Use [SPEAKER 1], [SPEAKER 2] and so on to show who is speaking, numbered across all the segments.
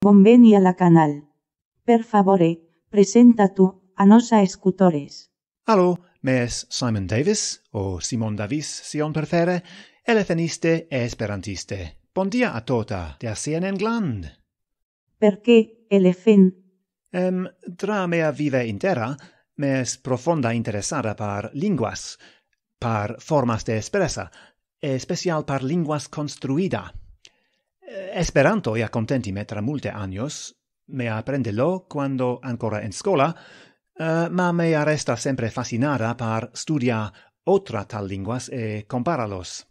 [SPEAKER 1] Bonveni a la canal. Per favore, presenta tu, a nosa escutores. Allo,
[SPEAKER 2] me es Simon Davis, o Simon Davis, si on prefere, elefaniste e esperantiste. Bon dia a tota, de en Gland. Perché, elefen? Em, tra mea vive intera, me es profonda interesada par linguas, par formas de expresa, e especial par linguas construida. Esperanto ia contenti metra tra multe annos me apprende lo quando ancora en scola, uh, ma me resta sempre fascinada par studia otra tal linguas e comparalos.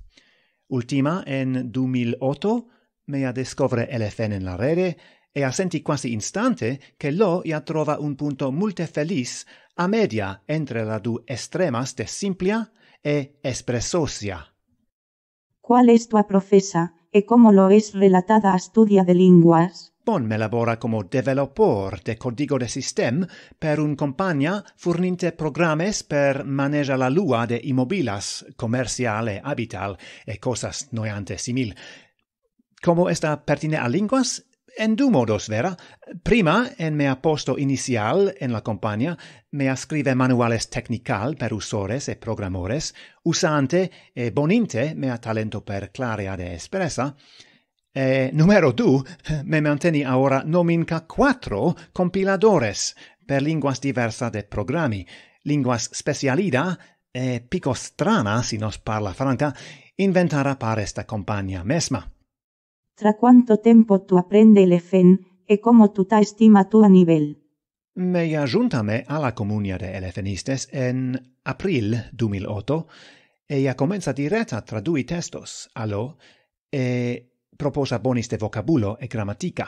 [SPEAKER 2] Ultima, en 2008, me a descovre LFN en la rede e a senti quasi instante che lo ia trova un punto multe felis a media entre la du extremas de simplia e espressosia.
[SPEAKER 1] Qual es tua professa? e como lo es relatada a Studia de Linguas.
[SPEAKER 2] Bon me labora como developer de código de sistem per un compagnia furninte programes per maneja la lua de immobilas, commerciale, habital e cosas noiante simil. Como esta pertine a linguas, En du modos vera. Prima, en mea posto inicial en la compania, mea scrive manuales technical per usores e programores, usante e boninte mea talento per clarea de espressa, e numero du, me manteni ahora nominca quattro compiladores per linguas diversa de programmi, linguas specialida e picostrana, strana, si nos parla franca, inventara par esta compagnia mesma
[SPEAKER 1] tra quanto tempo tu apprende le fen e como tu ta estima tu a nivel.
[SPEAKER 2] Me a alla comunia de elefenistes en april 2008 e ia comenza direta tradui testos allo e proposa bonis de vocabulo e grammatica.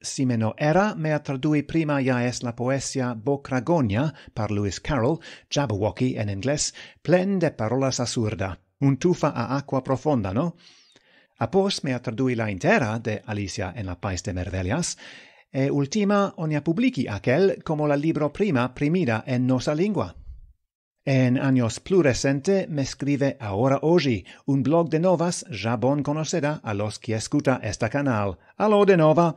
[SPEAKER 2] Simeno era mea tradui prima ia es la poesia Bocragonia par Lewis Carroll, Jabberwocky en ingles, plen de parolas assurda, un tufa a aqua profonda, no? Após me tradui la entera de Alicia en la País de Mervelias, e ultima onia publici aquel como la libro prima primida en nosa lingua. En años plus me escribe Ahora Hoy, un blog de novas ya bon conocida a los que escuta esta canal. Aló de nova!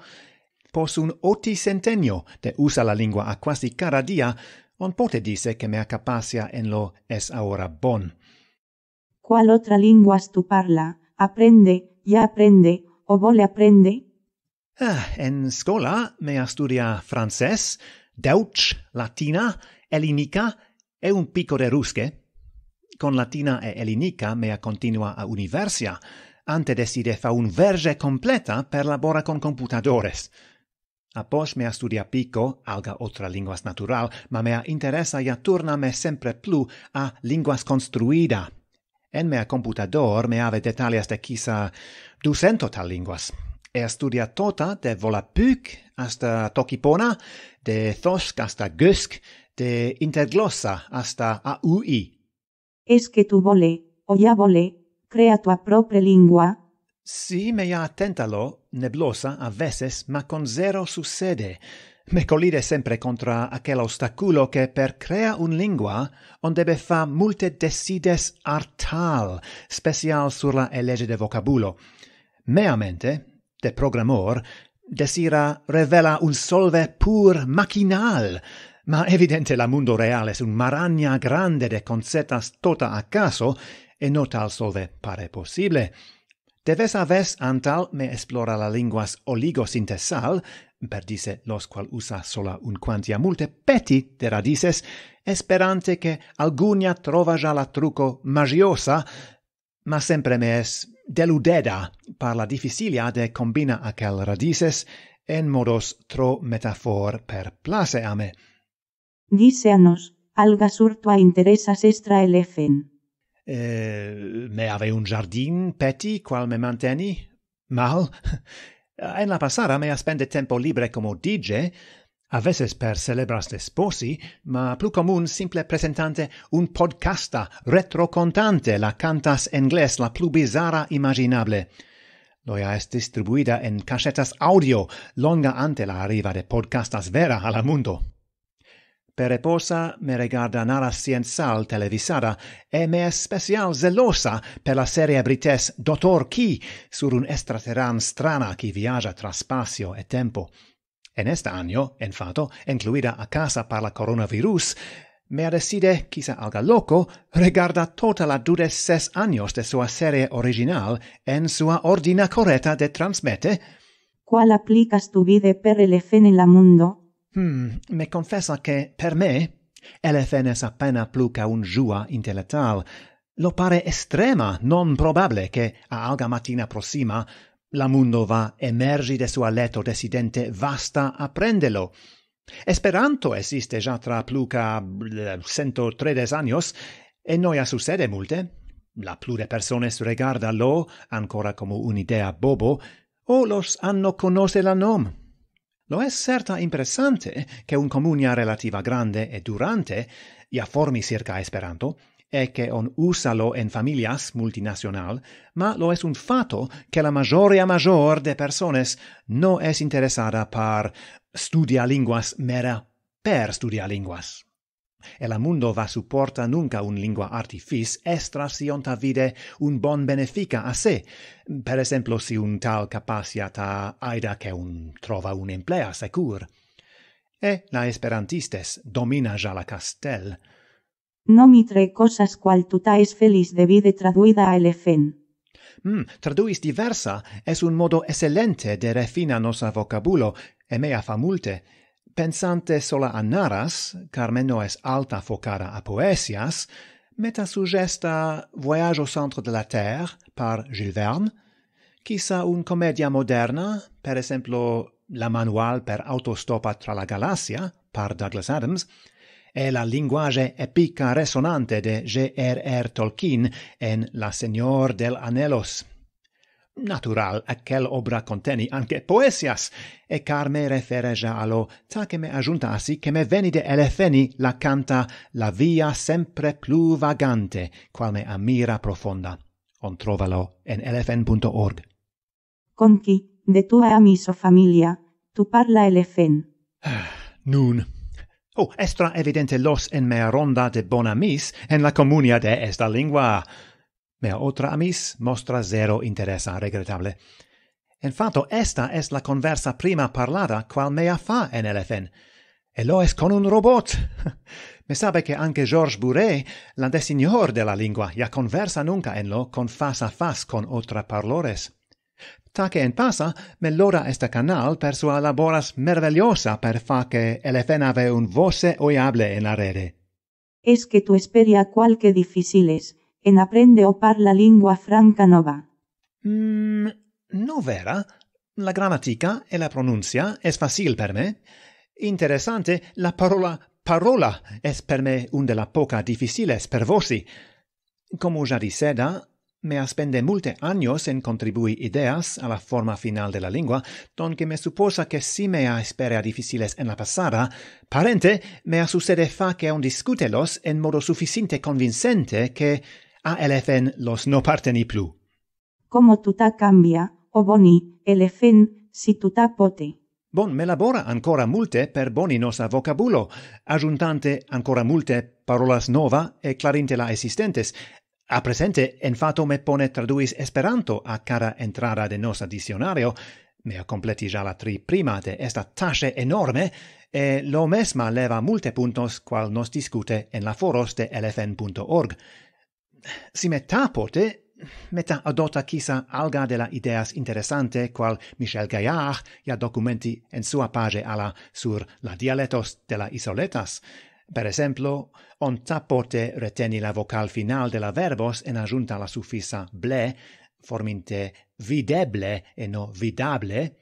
[SPEAKER 2] Pos un oticentenio de usa la lingua a quasi cada día, on pote dice que me capacia en lo es ahora bon.
[SPEAKER 1] ¿Cuál otra lingua tu parla? Aprende, ¿Ya aprende, ¿O vos vole aprende.
[SPEAKER 2] Ah, en escola me estudia francés, deutsch, latina, elinica e un pico de rusque Con latina e elinica me continua a universia, ante decide fa un verge completa per labora con computadores. Apos me studia pico, alga otra linguas natural, ma me interesa y turna me sempre plu a linguas construida, En mea computador me ave detalias de quizá 200 tal linguas. E studia tota de Volapük hasta Tokipona, de Thosk hasta Gusk, de Interglossa hasta AUI.
[SPEAKER 1] Es que tu vole, o ya vole, crea tua propre lingua?
[SPEAKER 2] Si me ya atentalo, neblosa, a veces, ma con zero sucede. Me Mecolide sempre contra aquel obstaculo che per crea un lingua ondebe fa multe decides artal, special sur la elege de vocabulo. Mea mente, de programmor, desira revela un solve pur macchinal, ma evidente la mundo reale es un maragna grande de concetas tota a caso, e no tal solve pare possible. Deves aves antal me explora la linguas oligosintesal, perdise los qual usa sola un quantia multe peti de radices esperante che algunia trova già la truco magiosa ma sempre me es deludeda par la difficilia de combina a quel radices en modos tro metafor per place a me
[SPEAKER 1] dice a nos alga surto a interesas extra el efen
[SPEAKER 2] e eh, me ave un jardin peti qual me manteni mal En la passara mea spende tempo libre como DJ, a veces per celebras de sposi, ma plus comun simple presentante un podcasta retrocontante la cantas engles la plus bizarra imaginable. Loia est distribuida en cachetas audio longa ante la arriva de podcastas vera al mundo. pereposa me regarda una la televisada e me es especial zelosa per la serie brites Doctor Key sur un extraterrestre strana que viaja tras espacio e tempo. En este año, en fato, incluida a casa para la coronavirus, me decide, quizá algo loco, regarda toda la dudes años de su serie original en su ordina correta de transmete.
[SPEAKER 1] ¿Cuál aplicas tu vida per el en la mundo?
[SPEAKER 2] Hmm, me confessa che per me LFN es appena plu ca un giua intellettual. Lo pare estrema, non probabile che a alga mattina prossima la mundo va emergi de sua letto desidente vasta a prendelo. Esperanto esiste già tra plu ca eh, centotredes annos e noia succede multe. La plure persones regarda lo ancora come un'idea bobo o los hanno conosce la nom Lo es certa impressante che un comunia relativa grande e durante, ia formi circa esperanto, e che on usalo en familias multinacional, ma lo es un fato che la majoria major de personas no es interessada par studia linguas mera per studia linguas e la mundo va supporta nunca un lingua artifis estra si onta vide un bon benefica a se per esempio si un tal capaciata aida che un trova un emplea secur e la esperantistes domina ja la castel
[SPEAKER 1] nomi tre cosas qual tuta es felis de vide traduida a elefen
[SPEAKER 2] Mm, traduis diversa es un modo excelente de refina nosa vocabulo, e mea fa multe, Pensante sola a naras, Carmen no es alta focada a poesias, meta su gesta Voyage au centre de la Terre par Jules Verne, quizá una comedia moderna, per ejemplo La manual per autostopa tra la galaxia par Douglas Adams, e la linguaje epica resonante de R. Tolkien en La Señor del Anelos. natural a quel obra conteni anche poesias e carme refere allo, ta che me aggiunta si che me veni de elefeni la canta la via sempre più vagante qual me ammira profonda on trovalo en elefen.org
[SPEAKER 1] conchi de tua amiso familia tu parla elefen
[SPEAKER 2] nun oh, extra evidente los en mea ronda de bona mis en la comunia de esta lingua Mea otra amis mostra cero interesa, regretable. En fato, esta es la conversa prima parlada cual mea fa en el E lo es con un robot. Me sabe que anche George Bourret, la designor de la lingua, ya conversa nunca en lo con face a faz con otra parlores. Ta que en pasa, me lora este canal per sua laboras meravigliosa per fa el elefén ave un voce oyable en la rede.
[SPEAKER 1] Es que tu esperia cual que difíciles en Aprende o Parla Lingua Franca Nova. Mm, no
[SPEAKER 2] vera. La gramática e la pronuncia es fácil para mí. Interesante, la parola parola es para mí un de la poca difíciles per vosi. Como ya diceda, me aspende multe años en contribuir ideas a la forma final de la lengua, que me suposa que si me ha esperado difíciles en la pasada, parente me ha sucedido fa que aun discútelos en modo suficiente convincente que ALFN los no parteni plu.
[SPEAKER 1] Como tuta cambia, o boni, LFN, si tuta pote.
[SPEAKER 2] Bon, me labora ancora multe per boni nosa vocabulo, ajuntante ancora multe parolas nova e clarinte la existentes. A presente, en fato, me pone traduis Esperanto a cara entrara de nosa dicionario, me completi già la tri prima de esta tasche enorme, e lo mesma leva multe puntos qual nos discute en la foros de LFN.org si metta pote meta adota quisa alga de la ideas interessante qual Michel Gaillard ja documenti en sua page ala sur la dialetos de la isoletas per esempio on ta pote reteni la vocal final de la verbos en ajunta la sufisa ble forminte videble e no vidable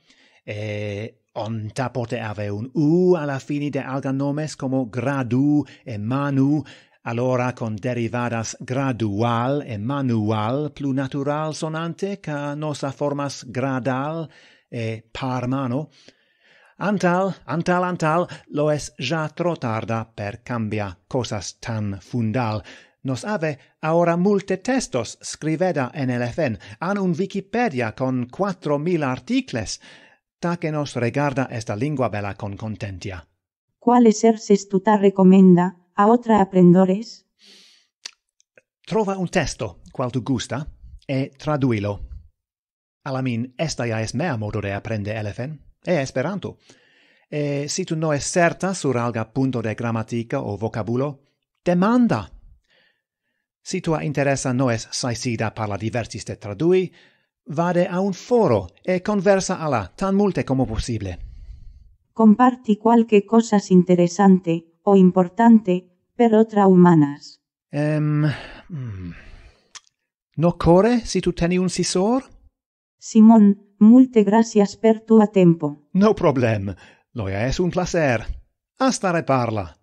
[SPEAKER 2] e on ta pote ave un u alla fini de alga nomes como gradu e manu allora con derivadas gradual e manual plu natural sonante ca nosa formas gradal e par mano, Antal, antal, antal, lo es ya tro tarda per cambia cosas tan fundal. Nos ave ahora multe testos scriveda en el FN, an un Wikipedia con cuatro mil articles, ta que nos regarda esta lingua bella con contentia.
[SPEAKER 1] Quale ser se tuta recomenda, a otra aprendores?
[SPEAKER 2] Trova un testo, qual tu gusta, e traduilo. Alamin, esta ja es mea modo de aprende elefen, e esperanto. E si tu no es certa sur alga punto de grammatica o vocabulo, demanda! Si tua interessa no es saisida parla diversis te tradui, vade a un foro e conversa ala tan multe como possible.
[SPEAKER 1] Comparti qualche cosa interessante o importante, per otra humanas. Ehm... Um, no core, si tu teni un sisor? Simon, multe gracias per tua tempo.
[SPEAKER 2] No problem. Loia es un placer. Hasta reparla.